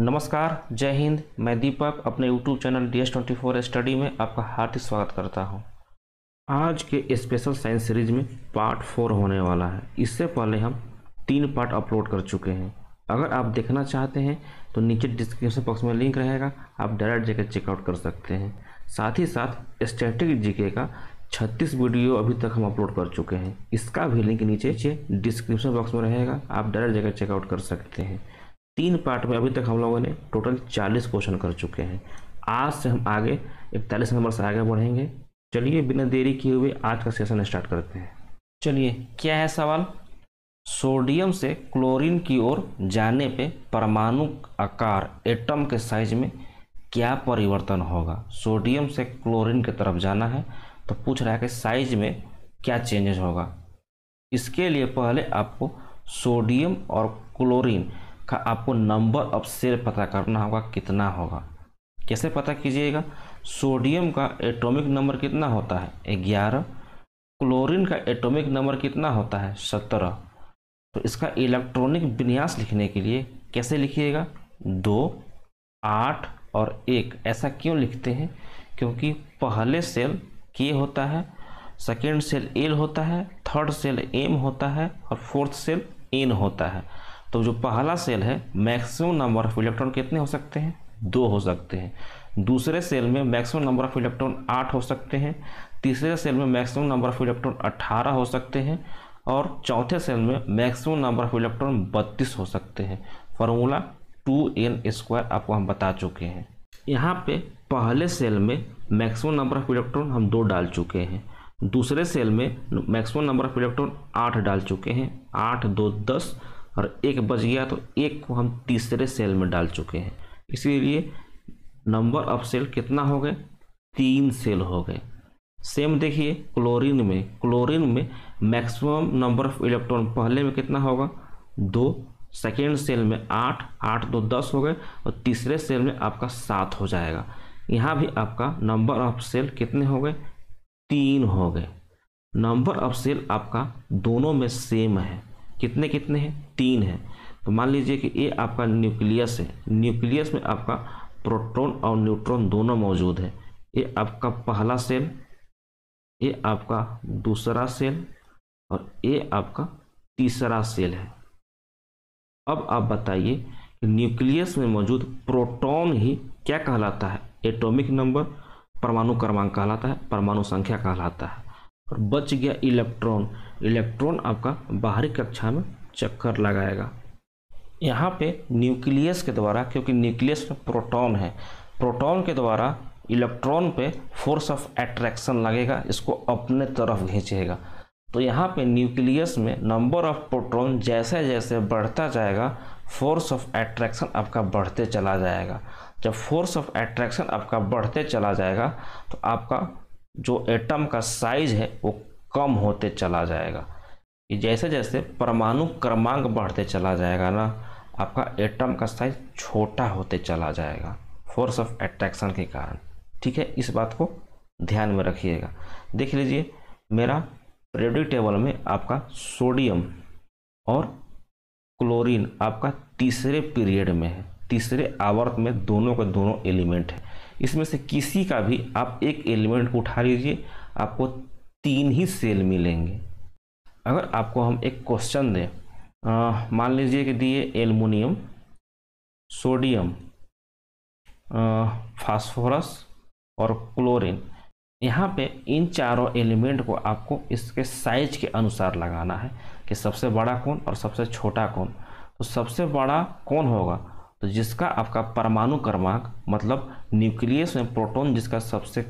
नमस्कार जय हिंद मैं दीपक अपने YouTube channel D S twenty four study में आपका हार्दिक स्वागत करता हूं। आज के स्पेशल साइंस सीरीज में पार्ट फोर होने वाला है इससे पहले हम तीन पार्ट अपलोड कर चुके हैं अगर आप देखना चाहते हैं तो नीचे डिस्क्रिप्शन बॉक्स में लिंक रहेगा आप डायरेक्ट जाकर चेकआउट कर सकते हैं साथ ही साथ स्टैटिक जीके का छत्तीस वीडियो अभी तक हम अपलोड कर चुके हैं इसका भी लिंक नीचे डिस्क्रिप्शन बॉक्स में रहेगा आप डायरेक्ट जाकर चेकआउट कर सकते हैं तीन पार्ट में अभी तक हम लोगों ने टोटल चालीस क्वेश्चन कर चुके हैं आज से हम आगे इकतालीस नंबर से आगे बढ़ेंगे चलिए बिना देरी किए हुए आज का सेशन स्टार्ट करते हैं चलिए क्या है सवाल सोडियम से क्लोरीन की ओर जाने पे परमाणु आकार एटम के साइज में क्या परिवर्तन होगा सोडियम से क्लोरीन की तरफ जाना है तो पूछ रहा है कि साइज में क्या चेंजेस होगा इसके लिए पहले आपको सोडियम और क्लोरीन का आपको नंबर ऑफ सेल पता करना होगा कितना होगा कैसे पता कीजिएगा सोडियम का एटॉमिक नंबर कितना होता है ग्यारह क्लोरीन का एटॉमिक नंबर कितना होता है सत्रह तो इसका इलेक्ट्रॉनिक विन्यास लिखने के लिए कैसे लिखिएगा दो आठ और एक ऐसा क्यों लिखते हैं क्योंकि पहले सेल के होता है सेकेंड सेल एल होता है थर्ड सेल एम होता है और फोर्थ सेल एन होता है तो जो पहला सेल है मैक्सिमम नंबर ऑफ इलेक्ट्रॉन कितने हो सकते हैं दो हो सकते हैं दूसरे सेल में मैक्सिमम नंबर ऑफ इलेक्ट्रॉन आठ हो सकते हैं तीसरे सेल में मैक्सिमम नंबर ऑफ इलेक्ट्रॉन अट्ठारह हो सकते हैं और चौथे सेल में मैक्सिमम नंबर ऑफ इलेक्ट्रॉन बत्तीस हो सकते हैं फॉर्मूला टू एन स्क्वायर आपको हम बता चुके हैं यहाँ पे पहले सेल में मैक्सिमम नंबर ऑफ इलेक्ट्रॉन हम दो डाल चुके हैं दूसरे सेल में मैक्सिमम नंबर ऑफ इलेक्ट्रॉन आठ डाल चुके हैं आठ दो दस और एक बच गया तो एक को हम तीसरे सेल में डाल चुके हैं इसीलिए नंबर ऑफ सेल कितना हो गए तीन सेल हो गए सेम देखिए क्लोरीन में क्लोरीन में मैक्सिमम नंबर ऑफ इलेक्ट्रॉन पहले में कितना होगा दो सेकेंड सेल में आठ आठ दो दस हो गए और तीसरे सेल में आपका सात हो जाएगा यहाँ भी आपका नंबर ऑफ सेल कितने हो गए तीन हो गए नंबर ऑफ सेल आपका दोनों में सेम है कितने कितने हैं तीन हैं तो मान लीजिए कि ये आपका न्यूक्लियस है न्यूक्लियस में आपका प्रोटॉन और न्यूट्रॉन दोनों मौजूद है ये आपका पहला सेल ये आपका दूसरा सेल और ये आपका तीसरा सेल है अब आप बताइए कि न्यूक्लियस में मौजूद प्रोटॉन ही क्या कहलाता है एटॉमिक नंबर परमाणु क्रमांक कहलाता है परमाणु संख्या कहलाता है और बच गया इलेक्ट्रॉन इलेक्ट्रॉन आपका बाहरी कक्षा में चक्कर लगाएगा यहाँ पे न्यूक्लियस के द्वारा क्योंकि न्यूक्लियस में प्रोटॉन है प्रोटॉन के द्वारा इलेक्ट्रॉन पे फोर्स ऑफ एट्रैक्शन लगेगा इसको अपने तरफ खींचेगा तो यहाँ पे न्यूक्लियस में नंबर ऑफ प्रोटॉन जैसे जैसे बढ़ता जाएगा फोर्स ऑफ एट्रैक्शन आपका बढ़ते चला जाएगा जब फोर्स ऑफ एट्रैक्शन आपका बढ़ते चला जाएगा तो आपका जो एटम का साइज है वो कम होते चला जाएगा कि जैसे जैसे परमाणु क्रमांक बढ़ते चला जाएगा ना आपका एटम का साइज छोटा होते चला जाएगा फोर्स ऑफ एट्रैक्शन के कारण ठीक है इस बात को ध्यान में रखिएगा देख लीजिए मेरा पीरियोडिक टेबल में आपका सोडियम और क्लोरीन आपका तीसरे पीरियड में है तीसरे आवर्त में दोनों के दोनों एलिमेंट है इसमें से किसी का भी आप एक एलिमेंट को उठा लीजिए आपको तीन ही सेल मिलेंगे अगर आपको हम एक क्वेश्चन दें मान लीजिए कि दिए एल्युमिनियम सोडियम फास्फोरस और क्लोरीन यहाँ पे इन चारों एलिमेंट को आपको इसके साइज के अनुसार लगाना है कि सबसे बड़ा कौन और सबसे छोटा कौन तो सबसे बड़ा कौन होगा तो जिसका आपका परमाणु क्रमांक मतलब न्यूक्लियस में प्रोटॉन जिसका सबसे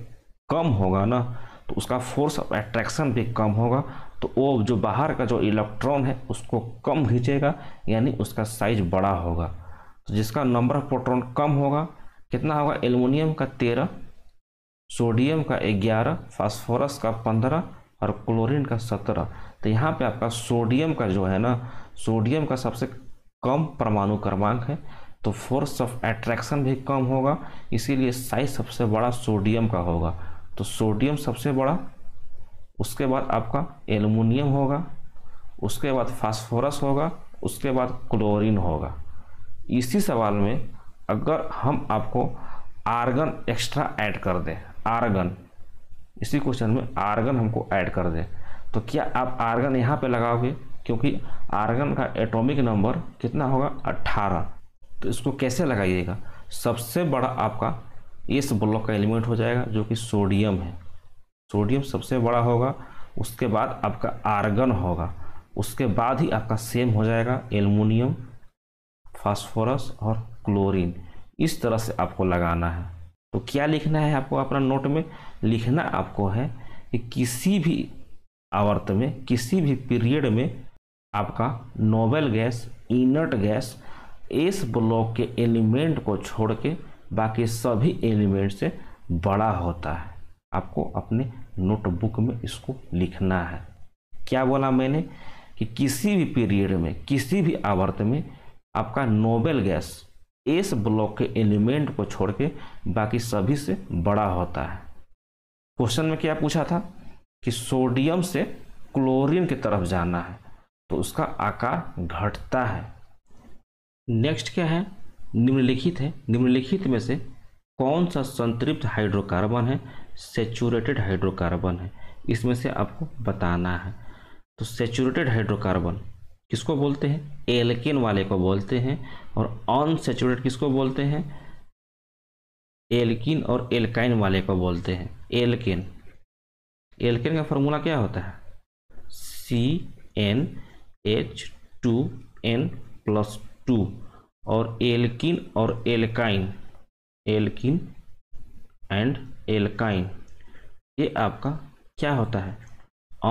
कम होगा ना तो उसका फोर्स ऑफ एट्रैक्शन भी कम होगा तो वो जो बाहर का जो इलेक्ट्रॉन है उसको कम खींचेगा यानी उसका साइज बड़ा होगा तो जिसका नंबर ऑफ प्रोट्रॉन कम होगा कितना होगा एलुमिनियम का तेरह सोडियम का ग्यारह फास्फोरस का पंद्रह और क्लोरीन का सत्रह तो यहाँ पे आपका सोडियम का जो है ना सोडियम का सबसे कम परमाणु क्रमांक है तो फोर्स ऑफ एट्रैक्शन भी कम होगा इसीलिए साइज सबसे बड़ा सोडियम का होगा तो सोडियम सबसे बड़ा उसके बाद आपका एलुमिनियम होगा उसके बाद फास्फोरस होगा उसके बाद क्लोरीन होगा इसी सवाल में अगर हम आपको आर्गन एक्स्ट्रा ऐड कर दें आर्गन इसी क्वेश्चन में आर्गन हमको ऐड कर दें तो क्या आप आर्गन यहाँ पे लगाओगे क्योंकि आर्गन का एटॉमिक नंबर कितना होगा 18 तो इसको कैसे लगाइएगा सबसे बड़ा आपका इस ब्लॉक का एलिमेंट हो जाएगा जो कि सोडियम है सोडियम सबसे बड़ा होगा उसके बाद आपका आर्गन होगा उसके बाद ही आपका सेम हो जाएगा एलमोनियम फास्फोरस और क्लोरीन इस तरह से आपको लगाना है तो क्या लिखना है आपको अपना नोट में लिखना आपको है कि किसी भी आवर्त में किसी भी पीरियड में आपका नोबल गैस इनर्ट गैस इस ब्लॉक के एलिमेंट को छोड़ के बाकी सभी एलिमेंट से बड़ा होता है आपको अपने नोटबुक में इसको लिखना है क्या बोला मैंने कि किसी भी पीरियड में किसी भी आवर्त में आपका नोबेल गैस इस ब्लॉक के एलिमेंट को छोड़ के बाकी सभी से बड़ा होता है क्वेश्चन में क्या पूछा था कि सोडियम से क्लोरीन की तरफ जाना है तो उसका आकार घटता है नेक्स्ट क्या है निम्नलिखित है निम्नलिखित में से कौन सा संतृप्त हाइड्रोकार्बन है सेचूरेटेड हाइड्रोकार्बन है इसमें से आपको बताना है तो सेचूरेटेड हाइड्रोकार्बन किसको बोलते हैं एल्केन वाले को बोलते हैं और अनसेचूरेट किसको बोलते हैं एल्किन और एल्काइन वाले को बोलते हैं एल्केन एल्केन का फॉर्मूला क्या होता है C N H two N plus two और एल्किन और एल्काइन एल्किन एंड एल्काइन ये आपका क्या होता है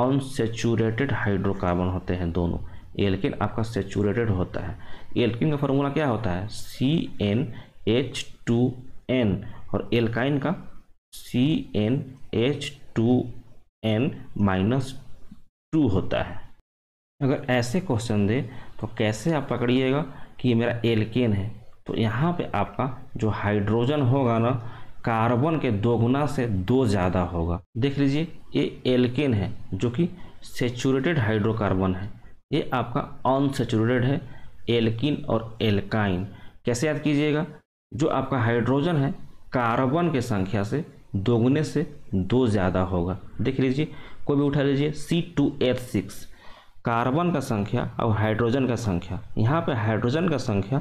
अनसेचूरेटेड हाइड्रोकार्बन होते हैं दोनों एल्किन आपका सेचूरेटेड होता है एल्किन का फॉर्मूला क्या होता है C N H two N और एल्काइन का C N H two N minus two होता है अगर ऐसे क्वेश्चन दे तो कैसे आप पकड़िएगा कि ये मेरा एल्केन है तो यहाँ पे आपका जो हाइड्रोजन होगा ना कार्बन के दोगुना से दो ज़्यादा होगा देख लीजिए ये एल्केन है जो कि सेचूरेटेड हाइड्रोकार्बन है ये आपका अनसेचूरेटेड है एल्किन और एल्काइन कैसे याद कीजिएगा जो आपका हाइड्रोजन है कार्बन के संख्या से दोगुने से दो ज़्यादा होगा देख लीजिए कोई भी उठा लीजिए C two H six carbon का संख्या और हाइड्रोजन का संख्या यहाँ पे हाइड्रोजन का संख्या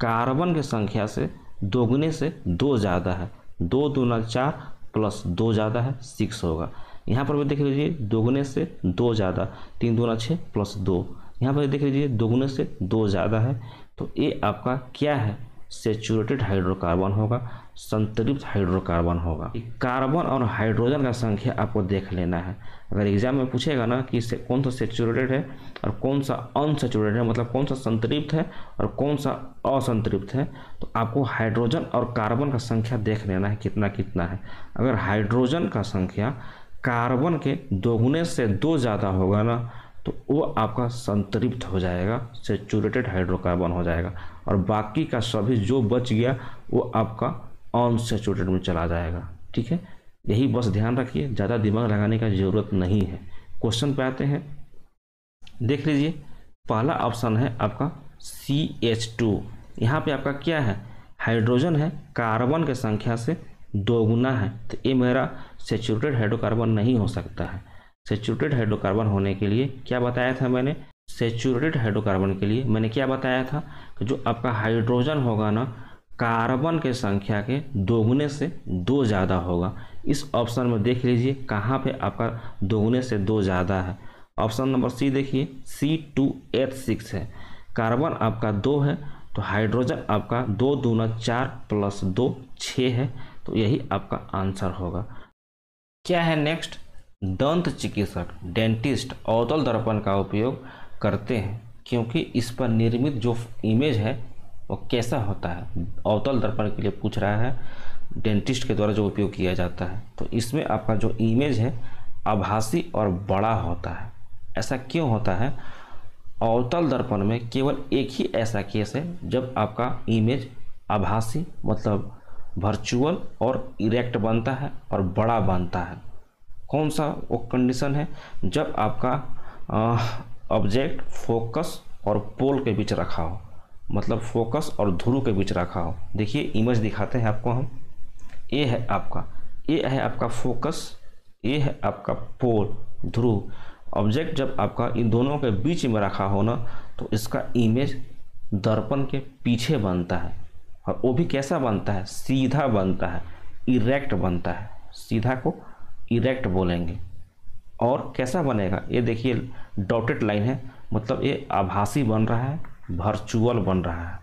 कार्बन के संख्या से दोगुने से दो ज़्यादा है दो दूना चार प्लस दो ज़्यादा है सिक्स होगा यहाँ पर भी देख लीजिए दोगुने से दो ज़्यादा तीन दूना छः प्लस दो यहाँ पर देख लीजिए दोगुने से दो ज़्यादा है तो ये आपका क्या है सेचुरेटेड हाइड्रोकार्बन होगा संतृप्त हाइड्रोकार्बन होगा कार्बन और हाइड्रोजन का संख्या आपको देख लेना है अगर एग्जाम में पूछेगा ना कि से, कौन सा सेचुरेटेड है और कौन सा अनसेचुरेटेड है मतलब कौन सा संतृप्त है और कौन सा असंतृप्त है तो आपको हाइड्रोजन और कार्बन का संख्या देख लेना है कितना कितना है अगर हाइड्रोजन का संख्या कार्बन के दोगुने से दो ज़्यादा होगा ना तो वो आपका संतृप्त हो जाएगा सेचुरेटेड हाइड्रोकार्बन हो जाएगा और बाकी का सभी जो बच गया वो आपका अनसेचुरेटेड में चला जाएगा ठीक है यही बस ध्यान रखिए ज़्यादा दिमाग लगाने का ज़रूरत नहीं है क्वेश्चन पे आते हैं देख लीजिए पहला ऑप्शन है आपका सी एच टू यहाँ पर आपका क्या है हाइड्रोजन है कार्बन के संख्या से दोगुना है तो ये मेरा सेचुरेटेड हाइड्रोकार्बन नहीं हो सकता है सेचुरेटेड हाइड्रोकार्बन होने के लिए क्या बताया था मैंने सेचूरेटेड हाइड्रोकार्बन के लिए मैंने क्या बताया था कि जो आपका हाइड्रोजन होगा ना कार्बन के संख्या के दोगुने से दो ज़्यादा होगा इस ऑप्शन में देख लीजिए कहाँ पे आपका दोगुने से दो ज़्यादा है ऑप्शन नंबर सी देखिए सी टू एट सिक्स है कार्बन आपका दो है तो हाइड्रोजन आपका दो दूना चार प्लस दो छः है तो यही आपका आंसर होगा क्या है नेक्स्ट दंत चिकित्सक डेंटिस्ट अवतल दर्पण का उपयोग करते हैं क्योंकि इस पर निर्मित जो इमेज है वो कैसा होता है अवतल दर्पण के लिए पूछ रहा है डेंटिस्ट के द्वारा जो उपयोग किया जाता है तो इसमें आपका जो इमेज है आभासी और बड़ा होता है ऐसा क्यों होता है अवतल दर्पण में केवल एक ही ऐसा केस है जब आपका इमेज आभासी मतलब वर्चुअल और इरेक्ट बनता है और बड़ा बनता है कौन सा वो कंडीशन है जब आपका ऑब्जेक्ट फोकस और पोल के बीच रखा हो मतलब फोकस और ध्रुव के बीच रखा हो देखिए इमेज दिखाते हैं आपको हम ए है आपका ए है आपका फोकस ए है आपका पोल ध्रुव ऑब्जेक्ट जब आपका इन दोनों के बीच में रखा हो ना तो इसका इमेज दर्पण के पीछे बनता है और वो भी कैसा बनता है सीधा बनता है इरेक्ट बनता है सीधा को इरेक्ट बोलेंगे और कैसा बनेगा ये देखिए डॉटेड लाइन है मतलब ये आभासी बन रहा है वर्चुअल बन रहा है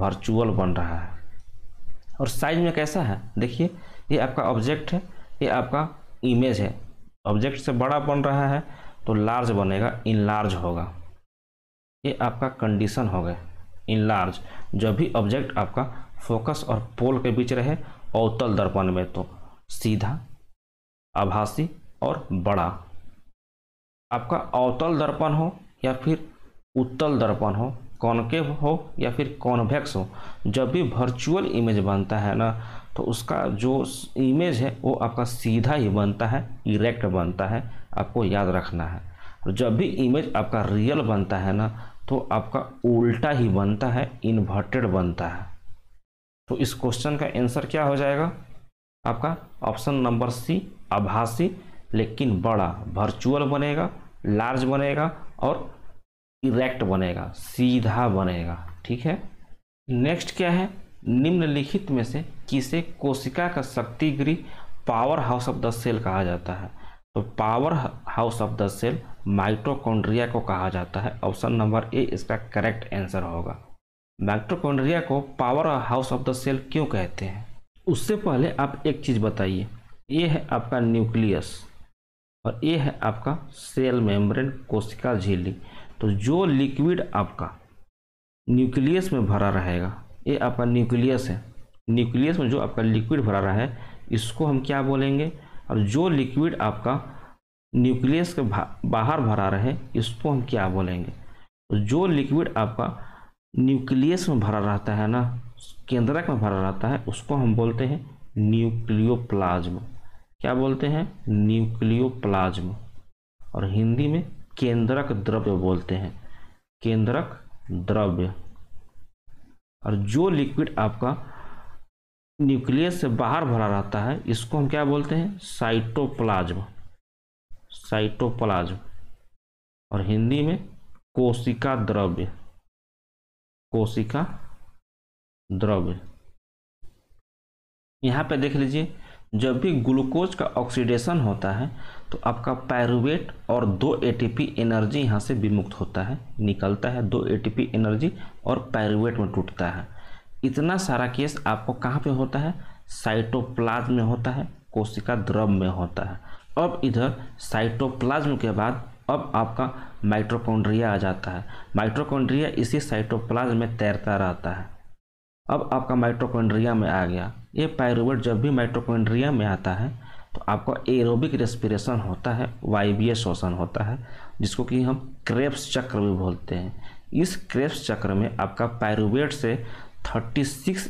वर्चुअल बन रहा है और साइज में कैसा है देखिए ये आपका ऑब्जेक्ट है ये आपका इमेज है ऑब्जेक्ट से बड़ा बन रहा है तो लार्ज बनेगा इन लार्ज होगा ये आपका कंडीशन हो गए इन लार्ज जब भी ऑब्जेक्ट आपका फोकस और पोल के बीच रहे अवतल दर्पण में तो सीधा आभासी और बड़ा आपका अवतल दर्पण हो या फिर उत्तल दर्पण हो कॉनकेव हो या फिर कॉन्वेक्स हो जब भी वर्चुअल इमेज बनता है ना तो उसका जो इमेज है वो आपका सीधा ही बनता है इरेक्ट बनता है आपको याद रखना है और जब भी इमेज आपका रियल बनता है ना तो आपका उल्टा ही बनता है इन्वर्टेड बनता है तो इस क्वेश्चन का आंसर क्या हो जाएगा आपका ऑप्शन नंबर सी आभासी लेकिन बड़ा वर्चुअल बनेगा लार्ज बनेगा और इरेक्ट बनेगा सीधा बनेगा ठीक है नेक्स्ट क्या है निम्नलिखित में से किसे कोशिका का शक्तिगृह power house of the cell कहा जाता है तो power house of the cell mitochondria को कहा जाता है ऑप्शन नंबर ए इसका करेक्ट आंसर होगा माइटोकॉन्ड्रिया को power house of the cell क्यों कहते हैं उससे पहले आप एक चीज़ बताइए ये है आपका न्यूक्लियस और ये है आपका सेल मेम्ब्रेन कोशिका झिल्ली तो जो लिक्विड आपका न्यूक्लियस में भरा रहेगा ये आपका न्यूक्लियस है न्यूक्लियस में जो आपका लिक्विड भरा रहा है इसको हम क्या बोलेंगे और जो लिक्विड आपका न्यूक्लियस के बाहर भरा रहे इसको हम क्या बोलेंगे तो जो लिक्विड आपका न्यूक्लियस में भरा रहता है ना केंद्रक में भरा रहता है उसको हम बोलते हैं न्यूक्लियोप्लाज्मा क्या बोलते हैं न्यूक्लियोप्लाज्म और हिंदी में केंद्रक द्रव्य बोलते हैं केंद्रक द्रव्य और जो लिक्विड आपका न्यूक्लियस से बाहर भरा रहता है इसको हम क्या बोलते हैं साइटोप्लाज्म साइटोप्लाज्म और हिंदी में कोशिका द्रव्य कोशिका द्रव्य यहां पे देख लीजिए जब भी ग्लूकोज का ऑक्सीडेशन होता है तो आपका पैरुवेट और दो एटीपी एनर्जी यहाँ से विमुक्त होता है निकलता है दो एटीपी एनर्जी और पैरुवेट में टूटता है इतना सारा केस आपको कहाँ पे होता है साइटोप्लाज्म में होता है कोशिका द्रव में होता है अब इधर साइटोप्लाज्म के बाद अब आपका माइट्रोकोन्ड्रिया आ जाता है माइट्रोकोन्ड्रिया इसी साइटोप्लाज्म में तैरता रहता है अब आपका माइट्रोकोन्ड्रिया में आ गया ये पायरोवेट जब भी माइट्रोकोन्ड्रिया में आता है तो आपका एरोबिक रेस्पिरेशन होता है वायवीय शोषण होता है जिसको कि हम क्रेप्स चक्र भी बोलते हैं इस क्रेप्स चक्र में आपका पायरुवेट से 36 सिक्स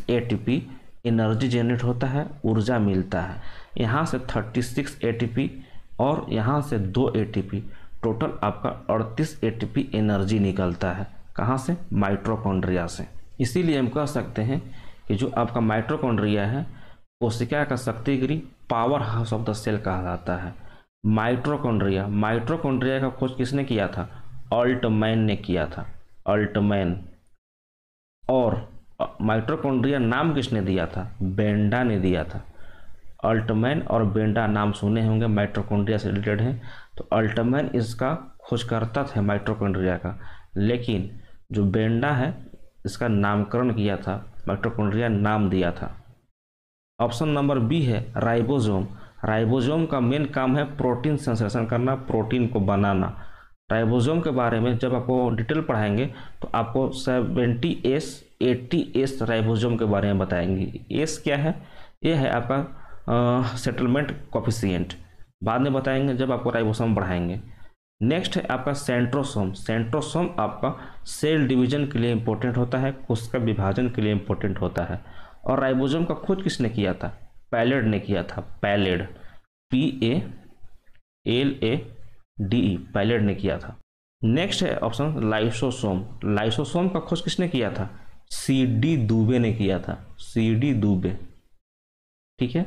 एनर्जी जेनरेट होता है ऊर्जा मिलता है यहाँ से 36 सिक्स और यहाँ से 2 ए टोटल आपका 38 ए एनर्जी निकलता है कहाँ से माइट्रोकॉन्ड्रिया से इसीलिए हम कह सकते हैं कि जो आपका माइट्रोकॉन्ड्रिया है कोशिका का शक्तिगिरी power house of the cell कहा जाता है माइट्रोकॉन्ड्रिया माइट्रोकॉन्ड्रिया का खोज किसने किया था अल्टमैन ने किया था अल्टमैन और माइट्रोकॉन्ड्रिया नाम किसने दिया था बेंडा ने दिया था अल्टमैन और बेंडा नाम सुने होंगे माइट्रोकॉन्ड्रिया से रिलेटेड हैं तो अल्टमैन इसका खोजकर्ता थे माइट्रोकॉन्ड्रिया का लेकिन जो बेंडा है इसका नामकरण किया था माइटोकॉन्ड्रिया नाम दिया था ऑप्शन नंबर बी है राइबोजोम राइबोजोम का मेन काम है प्रोटीन संश्लेषण करना प्रोटीन को बनाना राइबोजोम के बारे में जब आपको डिटेल पढ़ाएंगे तो आपको seventy S eighty S ribosome के बारे में बताएंगे एस क्या है ये है आपका सेटलमेंट कॉफिशियंट बाद में बताएंगे जब आपको राइबोसोम बढ़ाएंगे नेक्स्ट है आपका सेंट्रोसोम सेंट्रोसोम आपका सेल डिवीजन के लिए इंपॉर्टेंट होता है कोशिका विभाजन के लिए इंपॉर्टेंट होता है और राइबोसोम का खोज किसने किया था पैलेड ने किया था Palade P A L A D E Palade ने किया था नेक्स्ट है ऑप्शन लाइसोसोम लाइसोसोम का खोज किसने किया था सी डी दुबे ने किया था सी डी दुबे ठीक है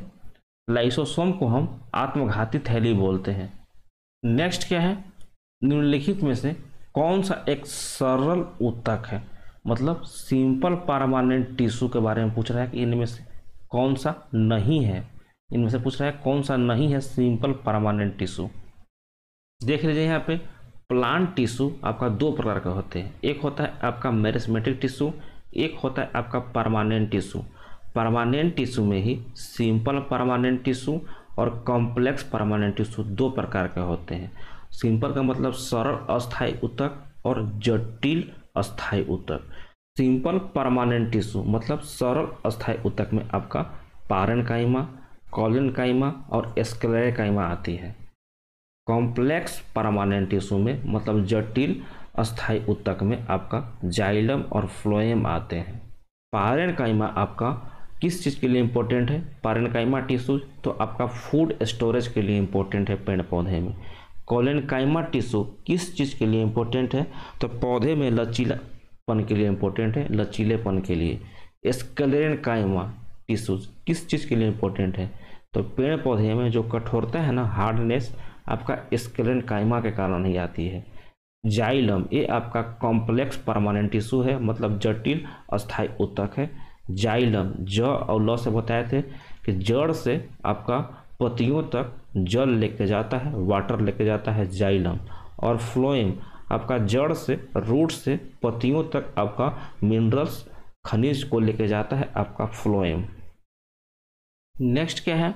लाइसोसोम को हम आत्मघाती थैली बोलते हैं नेक्स्ट क्या है निम्नलिखित में से कौन सा एक सरल उत्तक है मतलब सिंपल परमानेंट टिश्यू के बारे में पूछ रहा है कि इनमें से कौन सा नहीं है इनमें से पूछ रहा है कौन सा नहीं है सिंपल परमानेंट टिश्यू देख लीजिए यहाँ पे प्लांट टिश्यू आपका दो प्रकार के होते हैं एक होता है आपका मेरिस्मेटिक टिश्यू एक होता है आपका परमानेंट टिश्यू परमानेंट टिश्यू में ही सिंपल परमानेंट टिश्यू और कॉम्प्लेक्स परमानेंट टिश्यू दो प्रकार के होते हैं सिंपल का मतलब सरल अस्थायी उतक और जटिल अस्थायी उतक सिंपल परमानेंट टिश्यू मतलब सरल अस्थायी उतक में आपका पारन काइमा कॉलन काइमा और एस्कलर काइमा आती है कॉम्प्लेक्स परमानेंट टिश्यू में मतलब जटिल अस्थायी उतक में आपका जाइलम और फ्लोएम आते हैं पारन काइमा आपका किस चीज़ के लिए इम्पोर्टेंट है कायमा टिश्यू तो आपका फूड स्टोरेज के लिए इम्पोर्टेंट है पेड़ पौधे में कॉलेनकाइमा टिश्यू किस चीज़ के लिए इम्पोर्टेंट है तो पौधे में लचीलापन के लिए इम्पोर्टेंट है लचीलेपन के लिए स्कलेनकाइमा टिश्यूज किस चीज़ के लिए इम्पोर्टेंट है तो पेड़ पौधे में जो कठोरता है ना हार्डनेस आपका स्केलन कायमा के कारण ही आती है जाइलम ये आपका कॉम्प्लेक्स परमानेंट टिश्यू है मतलब जटिल अस्थायी उत्तक है जाइलम ज और ल से बताए थे कि जड़ से आपका पतियों तक जल लेके जाता है वाटर लेके जाता है जाइलम और फ्लोएम आपका जड़ से रूट से पतियों तक आपका मिनरल्स खनिज को लेके जाता है आपका फ्लोएम नेक्स्ट क्या है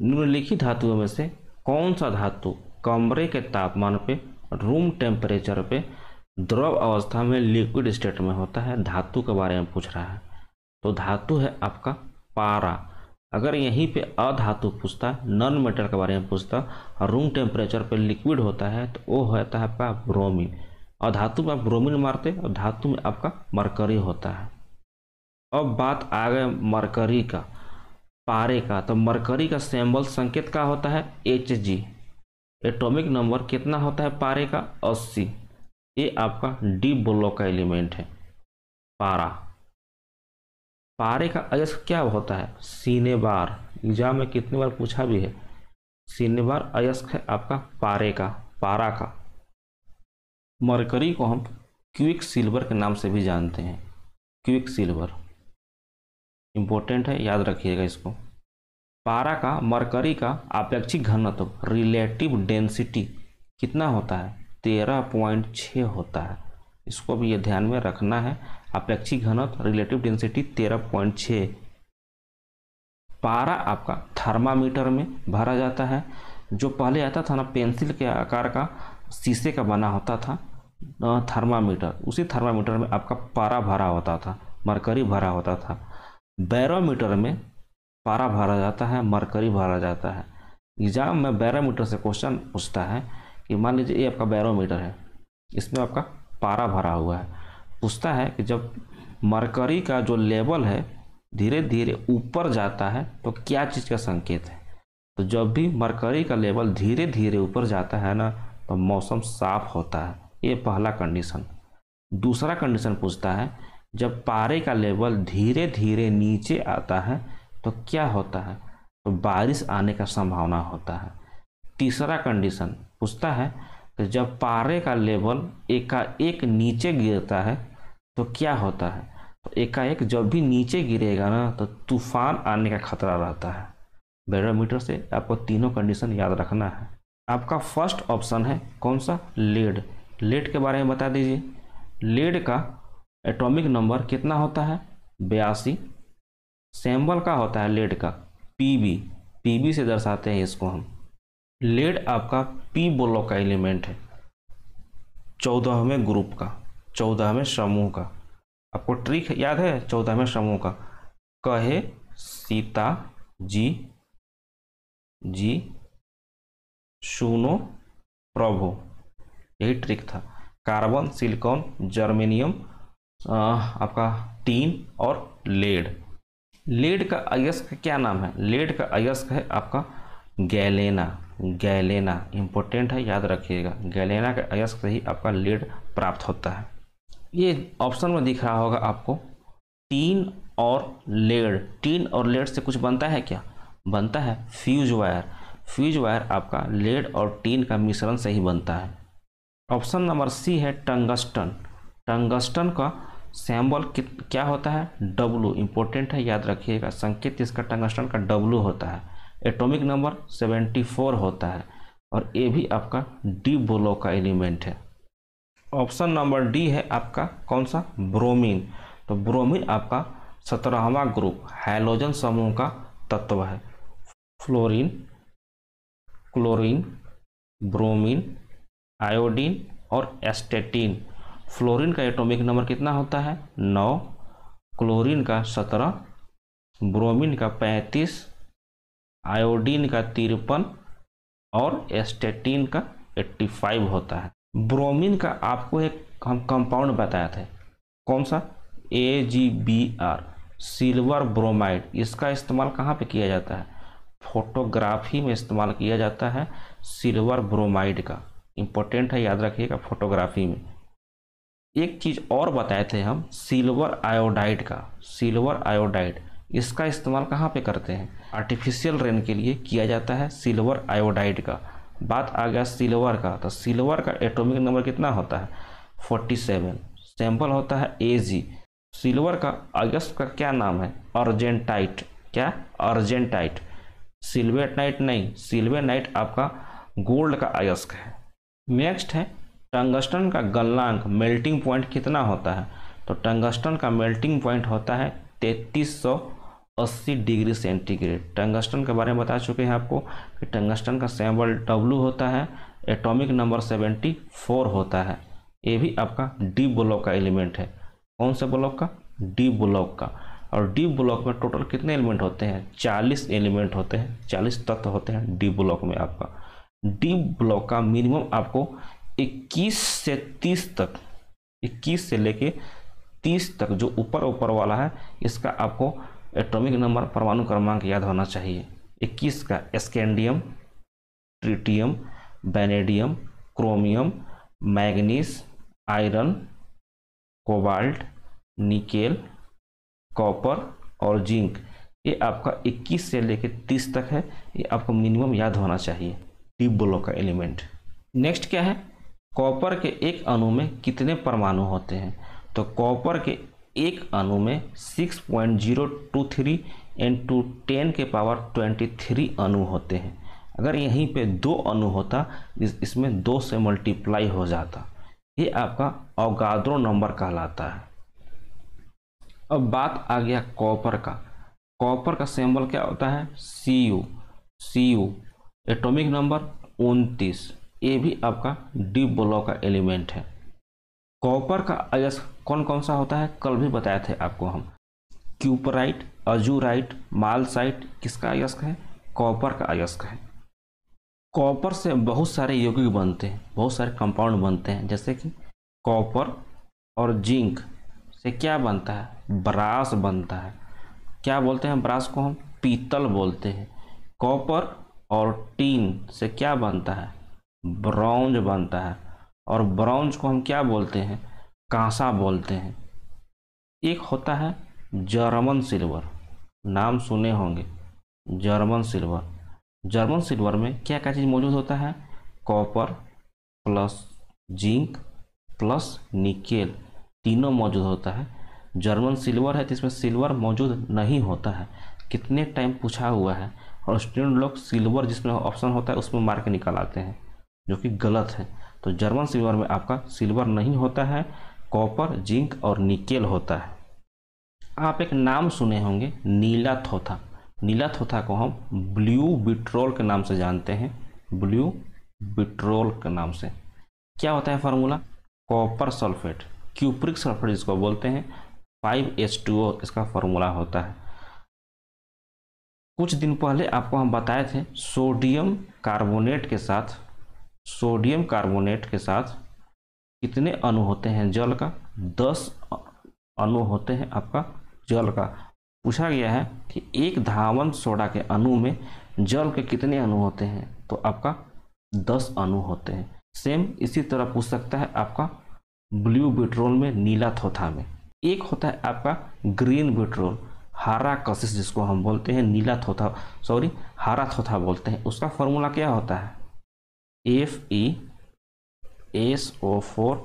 निम्नलिखित धातुओं में से कौन सा धातु कमरे के तापमान पे रूम टेम्परेचर पे द्रव अवस्था में लिक्विड स्टेट में होता है धातु के बारे में पूछ रहा है तो धातु है आपका पारा अगर यहीं पे अधातु पूछता नॉन मेटल के बारे में पूछता और रूम टेम्परेचर पे लिक्विड होता है तो वो होता है आपका ब्रोमीन अधातु में आप ब्रोमिन मारते और धातु में आपका मरकरी होता है अब बात आ गए मरकरी का पारे का तो मरकरी का सैम्बल संकेत का होता है एच जी एटोमिक नंबर कितना होता है पारे का अस्सी ये आपका डी ब्लॉक का एलिमेंट है पारा पारे का अयस्क क्या होता है सीने बार एग्जाम में कितने बार पूछा भी है सीने बार अयस्क है आपका पारे का पारा का मरकरी को हम क्विक सिल्वर के नाम से भी जानते हैं क्विक सिल्वर इम्पोर्टेंट है याद रखिएगा इसको पारा का मरकरी का अपेक्षिक घनत्व रिलेटिव डेंसिटी कितना होता है तेरह पॉइंट छः होता है इसको भी ये ध्यान में रखना है अपेक्षिक घनत्व रिलेटिव डेंसिटी तेरह पॉइंट छः पारा आपका थर्मामीटर में भरा जाता है जो पहले आता था ना पेंसिल के आकार का शीशे का बना होता था थर्मामीटर उसी थर्मामीटर में आपका पारा भरा होता था मरकरी भरा होता था बैरोमीटर में पारा भरा जाता है मरकरी भरा जाता है एग्जाम में बैरोमीटर से क्वेश्चन पूछता है कि मान लीजिए ये आपका बैरोमीटर है इसमें आपका पारा भरा हुआ है पूछता है कि जब मरकरी का जो लेवल है धीरे धीरे ऊपर जाता है तो क्या चीज़ का संकेत है तो जब भी मरकरी का लेवल धीरे धीरे ऊपर जाता है ना तो मौसम साफ होता है ये पहला कंडीशन दूसरा कंडीशन पूछता है जब पारे का लेवल धीरे धीरे नीचे आता है तो क्या होता है तो बारिश आने का संभावना होता है तीसरा कंडीशन पूछता है कि जब पारे का लेवल एकाएक नीचे गिरता है तो क्या होता है तो एकाएक जब भी नीचे गिरेगा ना तो तूफान आने का खतरा रहता है बैरोमीटर से आपको तीनों कंडीशन याद रखना है आपका फर्स्ट ऑप्शन है कौन सा लेड लेड के बारे में बता दीजिए लेड का एटॉमिक नंबर कितना होता है बयासी सैम्बल का होता है लेड का पीबी पीबी से दर्शाते हैं इसको हम लेड आपका पी ब्लॉक का एलिमेंट है चौदहवें ग्रुप का चौदहवें समूह का आपको ट्रिक याद है चौदहवें समूह का कहे सीता जी जी सुनो प्रभु यही ट्रिक था कार्बन सिलिकॉन जर्मेनियम आपका टीन और लेड लेड का अयस्क क्या नाम है लेड का अयस्क है आपका गैलेना गैलेना इंपॉर्टेंट है याद रखिएगा गैलेना का अयस्क से ही आपका लेड प्राप्त होता है ये ऑप्शन में दिख रहा होगा आपको टीन और लेड टीन और लेड से कुछ बनता है क्या बनता है फ्यूज वायर फ्यूज वायर आपका लेड और टीन का मिश्रण से ही बनता है ऑप्शन नंबर सी है टंगस्टन टंगस्टन का सैम्बल क्या होता है डब्लू इंपॉर्टेंट है याद रखिएगा संकेत इसका टंगस्टन का डब्लू होता है एटॉमिक नंबर 74 होता है और ये भी आपका डी बोलो का एलिमेंट है ऑप्शन नंबर डी है आपका कौन सा ब्रोमीन तो ब्रोमीन आपका सत्रहवा ग्रुप हाइलोजन समूह का तत्व है फ्लोरीन क्लोरीन ब्रोमीन आयोडीन और एस्टेटीन फ्लोरीन का एटॉमिक नंबर कितना होता है नौ क्लोरीन का सत्रह ब्रोमीन का पैंतीस आयोडीन का तिरपन और एस्टेटीन का एट्टी फाइव होता है ब्रोमीन का आपको एक हम कंपाउंड बताया था कौन सा A G B R silver bromide इसका इस्तेमाल कहाँ पे किया जाता है फोटोग्राफी में इस्तेमाल किया जाता है सिल्वर ब्रोमाइड का इम्पोर्टेंट है याद रखिएगा फोटोग्राफी में एक चीज़ और बताए थे हम सिल्वर आयोडाइड का सिल्वर आयोडाइड इसका इस्तेमाल कहाँ पे करते हैं आर्टिफिशियल रेन के लिए किया जाता है सिल्वर आयोडाइड का बात आ गया सिल्वर का तो सिल्वर का एटॉमिक नंबर कितना होता है फोर्टी सेवन सैम्पल होता है ए जी सिल्वर का अगस्त का क्या नाम है अर्जेंटाइट क्या अर्जेंटाइट सिल्वर नाइट नहीं सिल्वर नाइट आपका गोल्ड का अयस्क है नेक्स्ट है टंगस्टन का गलनांक मेल्टिंग पॉइंट कितना होता है तो टंगस्टन का मेल्टिंग पॉइंट होता है तैतीस सौ अस्सी डिग्री सेंटीग्रेड टंगस्टन के बारे में बता चुके हैं आपको कि टंगस्टन का सैम्बल डब्लू होता है एटॉमिक नंबर सेवेंटी फोर होता है ये भी आपका डी ब्लॉक का एलिमेंट है कौन से ब्लॉक का डी ब्लॉक का और डी ब्लॉक में टोटल कितने एलिमेंट होते हैं चालीस एलिमेंट होते हैं चालीस तत्व होते हैं डी ब्लॉक में आपका डी ब्लॉक का मिनिमम आपको इक्कीस से तीस तक इक्कीस से लेके तीस तक जो ऊपर ऊपर वाला है इसका आपको एटॉमिक नंबर परमाणु क्रमांक याद होना चाहिए 21 का scandium titanium vanadium chromium manganese iron cobalt nickel copper और जिंक ये आपका 21 से लेकर 30 तक है ये आपको मिनिमम याद होना चाहिए डी ब्लॉक का एलिमेंट नेक्स्ट क्या है कॉपर के एक अणु में कितने परमाणु होते हैं तो कॉपर के एक अणु में 6.023 इंटू टेन के पावर ट्वेंटी थ्री अणु होते हैं अगर यहीं पे दो अणु होता इसमें दो से मल्टीप्लाई हो जाता ये आपका अवगाद्रो नंबर कहलाता है अब बात आ गया कॉपर का कॉपर का सिंबल क्या होता है C U C U atomic number उनतीस ये भी आपका डी ब्लॉक का एलिमेंट है कॉपर का अयस्क कौन कौन सा होता है कल भी बताए थे आपको हम क्यूपराइट अजूराइट मालसाइट किसका अयस्क है कॉपर का अयस्क है कॉपर से बहुत सारे यौगिक बनते हैं बहुत सारे कंपाउंड बनते हैं जैसे कि कॉपर और जिंक से क्या बनता है ब्रास बनता है क्या बोलते हैं ब्रास को हम पीतल बोलते हैं कॉपर और टीन से क्या बनता है ब्रॉन्ज बनता है और ब्राउन्ज को हम क्या बोलते हैं कांसा बोलते हैं एक होता है जर्मन सिल्वर नाम सुने होंगे जर्मन सिल्वर जर्मन सिल्वर में क्या क्या चीज़ मौजूद होता है copper plus zinc plus nickel तीनों मौजूद होता है जर्मन सिल्वर है तो इसमें सिल्वर मौजूद नहीं होता है कितने टाइम पूछा हुआ है और स्टूडेंट लोग सिल्वर जिसमें ऑप्शन होता है उसमें मार्क निकाल आते हैं जो कि गलत है तो जर्मन सिल्वर में आपका सिल्वर नहीं होता है कॉपर जिंक और निकेल होता है आप एक नाम सुने होंगे नीला थोथा नीला थोथा को हम ब्लू बिट्रोल के नाम से जानते हैं ब्लू बिट्रोल के नाम से क्या होता है formula copper sulphate cupric sulphate जिसको बोलते हैं फाइव एस टू ओ इसका फार्मूला होता है कुछ दिन पहले आपको हम बताए थे सोडियम कार्बोनेट के साथ सोडियम कार्बोनेट के साथ कितने अणु होते हैं जल का दस अणु होते हैं आपका जल का पूछा गया है कि एक धावन सोडा के अणु में जल के कितने अणु होते हैं तो आपका दस अणु होते हैं सेम इसी तरह पूछ सकता है आपका ब्लू बिट्रोल में नीला थोथा में एक होता है आपका ग्रीन बिट्रोल हरा कशिश जिसको हम बोलते हैं नीला थोथा सॉरी हरा थोथा बोलते हैं उसका फॉर्मूला क्या होता है F E S O four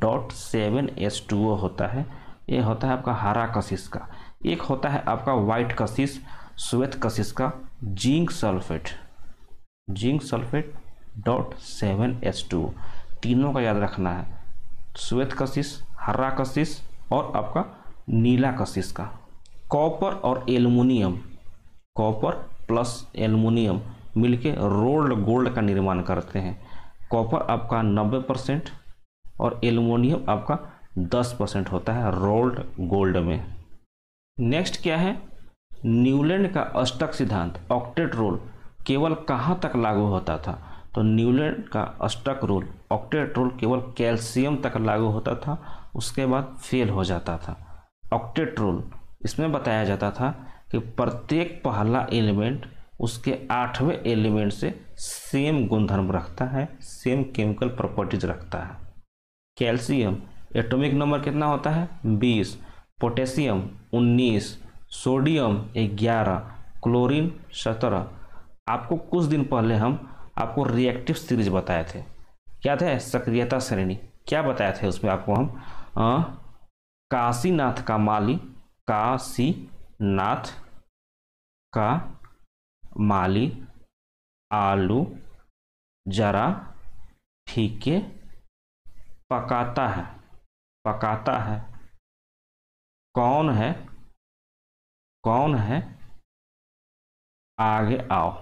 dot seven S two O होता है ये होता है आपका हरा कशिश का एक होता है आपका वाइट कशिश श्वेत कशिश का zinc sulphate zinc sulphate dot seven S two तीनों का याद रखना है श्वेत कशिश हरा कशिश और आपका नीला कशिश का कॉपर और एलुमिनियम कॉपर प्लस एलुमिनियम मिलके रोल्ड गोल्ड का निर्माण करते हैं कॉपर आपका 90 परसेंट और एलुमिनियम आपका 10 परसेंट होता है रोल्ड गोल्ड में नेक्स्ट क्या है न्यूलैंड का अष्टक सिद्धांत ऑक्टेट रोल केवल कहाँ तक लागू होता था तो न्यूलैंड का अष्टक रोल ऑक्टेट रोल केवल कैल्शियम तक लागू होता था उसके बाद फेल हो जाता था ऑक्टेट रोल इसमें बताया जाता था कि प्रत्येक पहला एलिमेंट उसके आठवें एलिमेंट से सेम गुणधर्म रखता है सेम केमिकल प्रॉपर्टीज रखता है कैल्शियम एटॉमिक नंबर कितना होता है बीस पोटेशियम उन्नीस सोडियम ग्यारह क्लोरीन सत्रह आपको कुछ दिन पहले हम आपको रिएक्टिव सीरीज बताए थे क्या थे सक्रियता श्रेणी क्या बताए थे उसमें आपको हम आ, काशीनाथ का माली काशीनाथ का माली आलू जरा फीके पकाता है पकाता है कौन है कौन है आगे आओ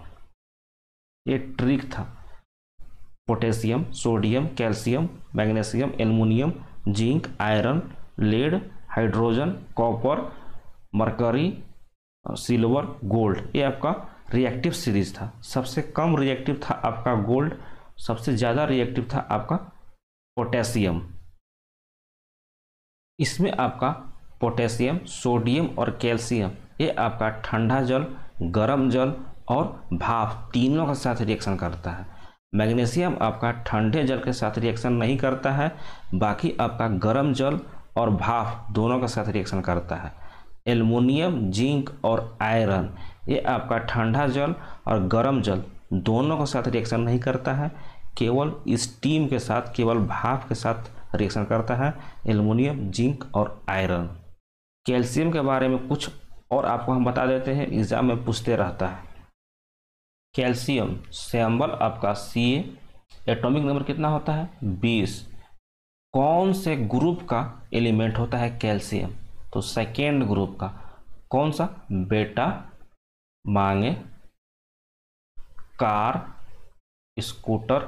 ये ट्रिक था potassium sodium calcium magnesium aluminium zinc iron lead hydrogen copper mercury silver gold ये आपका रिएक्टिव सीरीज था सबसे कम रिएक्टिव था आपका गोल्ड सबसे ज़्यादा रिएक्टिव था आपका पोटेशियम इसमें आपका पोटेशियम सोडियम और कैल्शियम ये आपका ठंडा जल गर्म जल और भाप तीनों के साथ रिएक्शन करता है मैग्नीशियम आपका ठंडे जल के साथ रिएक्शन नहीं करता है बाकी आपका गर्म जल और भाप दोनों के साथ रिएक्शन करता है एल्युमिनियम जिंक और आयरन ये आपका ठंडा जल और गर्म जल दोनों के साथ रिएक्शन नहीं करता है केवल स्टीम के साथ केवल भाप के साथ रिएक्शन करता है एल्युमिनियम जिंक और आयरन कैल्शियम के बारे में कुछ और आपको हम बता देते हैं एग्ज़ाम में पूछते रहता है कैल्शियम सैम्बल आपका सी एटॉमिक नंबर कितना होता है 20 कौन से ग्रुप का एलिमेंट होता है कैल्शियम तो सेकेंड ग्रुप का कौन सा बेटा मांगे कार स्कूटर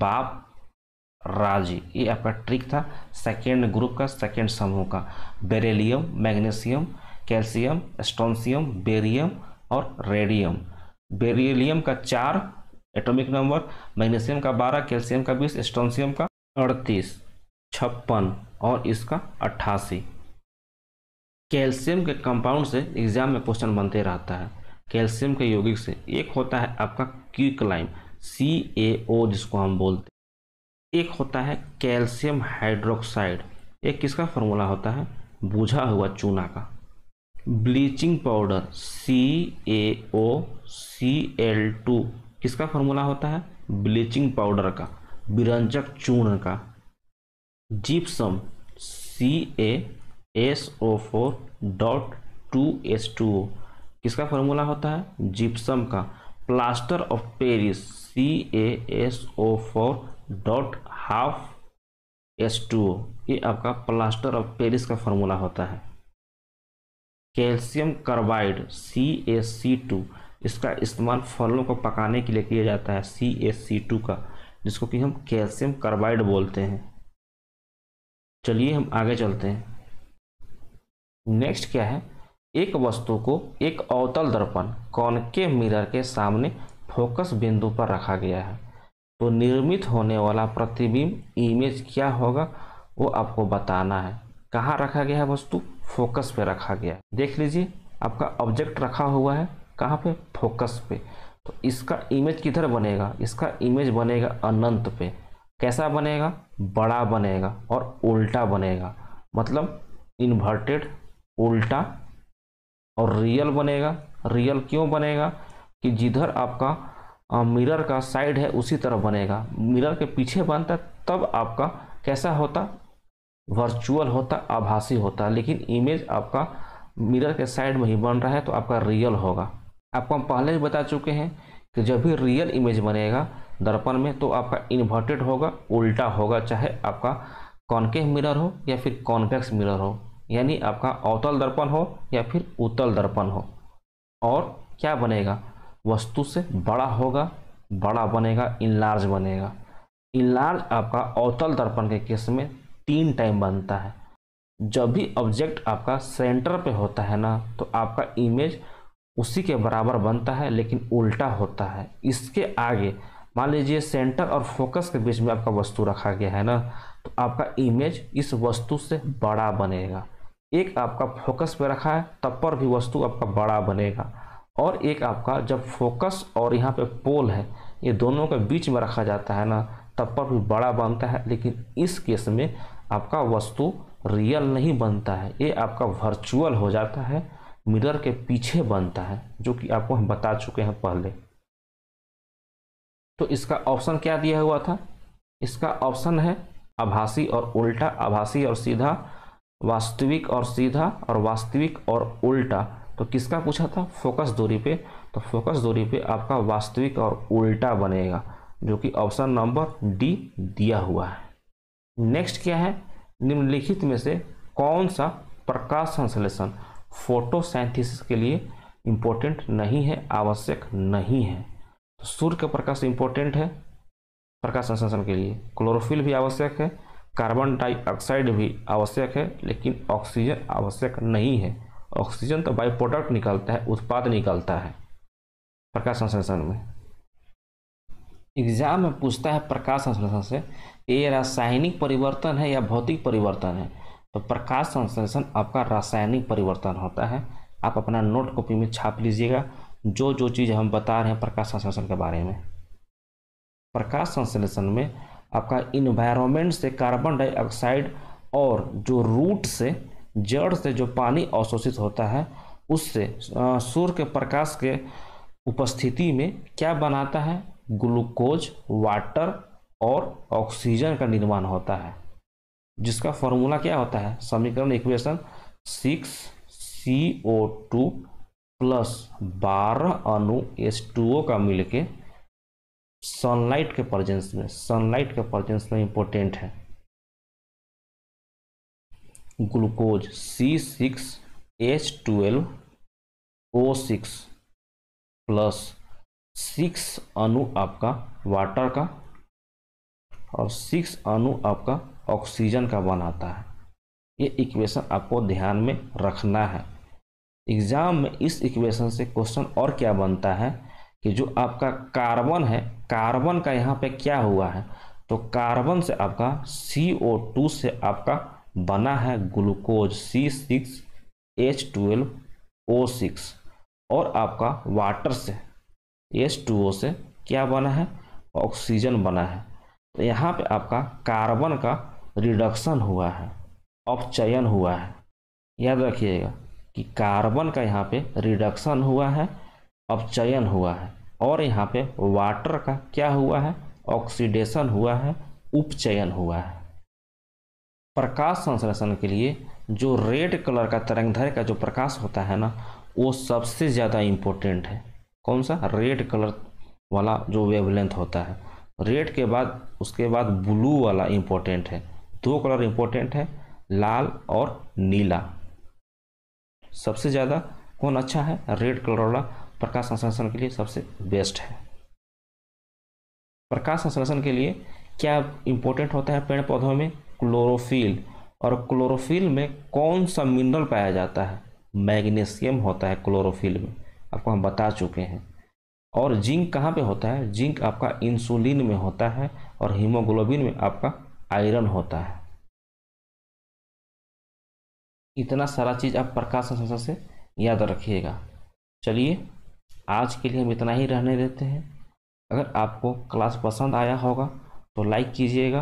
बाप राजी ये आपका ट्रिक था सेकेंड ग्रुप का सेकेंड समूह का beryllium magnesium calcium strontium barium और रेडियम बेरेलियम का चार एटॉमिक नंबर मैग्नीशियम का बारह कैल्शियम का बीस एस्टोनशियम का अड़तीस छप्पन और इसका अट्ठासी कैल्शियम के कंपाउंड से एग्जाम में क्वेश्चन बनते रहता है कैल्शियम के यौगिक से एक होता है आपका क्यूकलाइम सी ए ओ जिसको हम बोलते हैं एक होता है कैल्शियम हाइड्रोक्साइड एक किसका फॉर्मूला होता है बुझा हुआ चूना का bleaching powder C A O C L two किसका फॉर्मूला होता है ब्लीचिंग पाउडर का विरंजक चूर्ण का gypsum C A S O four dot two S two O किसका फॉर्मूला होता है जिप्सम का plaster of Paris C A S O four dot half S two O ये आपका प्लास्टर ऑफ पेरिस का फॉर्मूला होता है calcium carbide C A C two इसका इस्तेमाल फलों को पकाने के लिए किया जाता है सी ए सी टू का जिसको कि हम कैल्शियम कार्बाइड बोलते हैं चलिए हम आगे चलते हैं नेक्स्ट क्या है एक वस्तु को एक अवतल दर्पण कॉनकेव मिरर के सामने फोकस बिंदु पर रखा गया है तो निर्मित होने वाला प्रतिबिंब इमेज क्या होगा वो आपको बताना है कहाँ रखा गया है वस्तु फोकस पे रखा गया है देख लीजिए आपका ऑब्जेक्ट रखा हुआ है कहाँ पे फोकस पे तो इसका इमेज किधर बनेगा इसका इमेज बनेगा अनंत पे कैसा बनेगा बड़ा बनेगा और उल्टा बनेगा मतलब इन्वर्टेड उल्टा और रियल बनेगा रियल क्यों बनेगा कि जिधर आपका मिरर का साइड है उसी तरफ बनेगा मिरर के पीछे बनता तब आपका कैसा होता वर्चुअल होता आभासी होता लेकिन इमेज आपका मिरर के साइड में ही बन रहा है तो आपका रियल होगा आपको हम पहले ही बता चुके हैं कि जब भी रियल इमेज बनेगा दर्पण में तो आपका इन्वर्टेड होगा उल्टा होगा चाहे आपका कॉन्केव मिरर हो या फिर कॉन्वेक्स मिरर हो यानी आपका अवतल दर्पण हो या फिर उत्तल दर्पण हो और क्या बनेगा वस्तु से बड़ा होगा बड़ा बनेगा इनलार्ज बनेगा इनलार्ज आपका अवतल दर्पण के केस में तीन टाइम बनता है जब भी ऑब्जेक्ट आपका सेंटर पे होता है ना तो आपका इमेज उसी के बराबर बनता है लेकिन उल्टा होता है इसके आगे मान लीजिए सेंटर और फोकस के बीच में आपका वस्तु रखा गया है ना तो आपका इमेज इस वस्तु से बड़ा बनेगा एक आपका फोकस पे रखा है तब पर भी वस्तु आपका बड़ा बनेगा और एक आपका जब फोकस और यहाँ पे पोल है ये दोनों के बीच में रखा जाता है ना तब पर भी बड़ा बनता है लेकिन इस केस में आपका वस्तु रियल नहीं बनता है ये आपका वर्चुअल हो जाता है मिरर के पीछे बनता है जो कि आपको हम बता चुके हैं पहले तो इसका ऑप्शन क्या दिया हुआ था इसका ऑप्शन है आभासी और उल्टा आभासी और सीधा वास्तविक और सीधा और वास्तविक और उल्टा तो किसका पूछा था फोकस दूरी पे तो फोकस दूरी पे आपका वास्तविक और उल्टा बनेगा जो कि ऑप्शन नंबर डी दिया हुआ है नेक्स्ट क्या है निम्नलिखित में से कौन सा प्रकाश संश्लेषण फोटोसैंथिसिस के लिए इम्पोर्टेंट नहीं है आवश्यक नहीं है तो सूर्य का प्रकाश इंपॉर्टेंट है प्रकाश संश्लेषण के लिए क्लोरोफिल भी आवश्यक है कार्बन डाइऑक्साइड भी आवश्यक है लेकिन ऑक्सीजन आवश्यक नहीं है ऑक्सीजन तो बाई प्रोडक्ट निकलता है उत्पाद निकलता है प्रकाश संश्लेषण में एग्जाम में पूछता है प्रकाश संश्लेषण से ये रासायनिक परिवर्तन है या भौतिक परिवर्तन है तो प्रकाश संश्लेषण आपका रासायनिक परिवर्तन होता है आप अपना नोट कॉपी में छाप लीजिएगा जो जो चीज़ हम बता रहे हैं प्रकाश संश्लेषण के बारे में प्रकाश संश्लेषण में आपका इन्वायरमेंट से कार्बन डाइऑक्साइड और जो रूट से जड़ से जो पानी अवशोषित होता है उससे सूर्य के प्रकाश के उपस्थिति में क्या बनाता है ग्लूकोज वाटर और ऑक्सीजन का निर्माण होता है जिसका फॉर्मूला क्या होता है समीकरण equation six C O two plus बारह अनु एस टू ओ का मिल के सनलाइट के प्रजेंस में सनलाइट के प्रजेंस में इम्पोर्टेंट है glucose C six H twelve O six plus six अनु आपका वाटर का और सिक्स अनु आपका ऑक्सीजन का बनाता है ये इक्वेशन आपको ध्यान में रखना है एग्ज़ाम में इस इक्वेशन से क्वेश्चन और क्या बनता है कि जो आपका कार्बन है कार्बन का यहाँ पे क्या हुआ है तो कार्बन से आपका सी ओ टू से आपका बना है glucose C six H twelve O six और आपका वाटर से एच टू ओ से क्या बना है ऑक्सीजन बना है तो यहाँ पे आपका कार्बन का रिडक्शन हुआ है अपचयन हुआ है याद रखिएगा कि कार्बन का यहाँ पे रिडक्शन हुआ है अपचयन हुआ है और यहाँ पे वाटर का क्या हुआ है ऑक्सीडेशन हुआ है उपचयन हुआ है प्रकाश संश्लेषण के लिए जो रेड कलर का तरंगधर का जो प्रकाश होता है ना वो सबसे ज़्यादा इम्पोर्टेंट है कौन सा रेड कलर वाला जो वेवलेंथ होता है रेड के बाद उसके बाद ब्लू वाला इम्पोर्टेंट है दो कलर इम्पोर्टेंट है लाल और नीला सबसे ज़्यादा कौन अच्छा है रेड कलर वाला प्रकाश संश्लेषण के लिए सबसे बेस्ट है प्रकाश संश्लेषण के लिए क्या इंपॉर्टेंट होता है पेड़ पौधों में क्लोरोफिल और क्लोरोफिल में कौन सा मिनरल पाया जाता है मैग्नीशियम होता है क्लोरोफिल में आपको हम बता चुके हैं और जिंक कहाँ पे होता है जिंक आपका इंसुलिन में होता है और हीमोग्लोबिन में आपका आयरन होता है इतना सारा चीज़ आप प्रकाश संस्था से याद रखिएगा चलिए आज के लिए हम इतना ही रहने देते हैं अगर आपको क्लास पसंद आया होगा तो लाइक कीजिएगा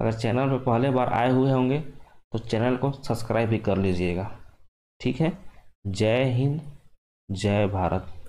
अगर चैनल पर पहले बार आए हुए होंगे तो चैनल को सब्सक्राइब भी कर लीजिएगा ठीक है जय हिंद जय भारत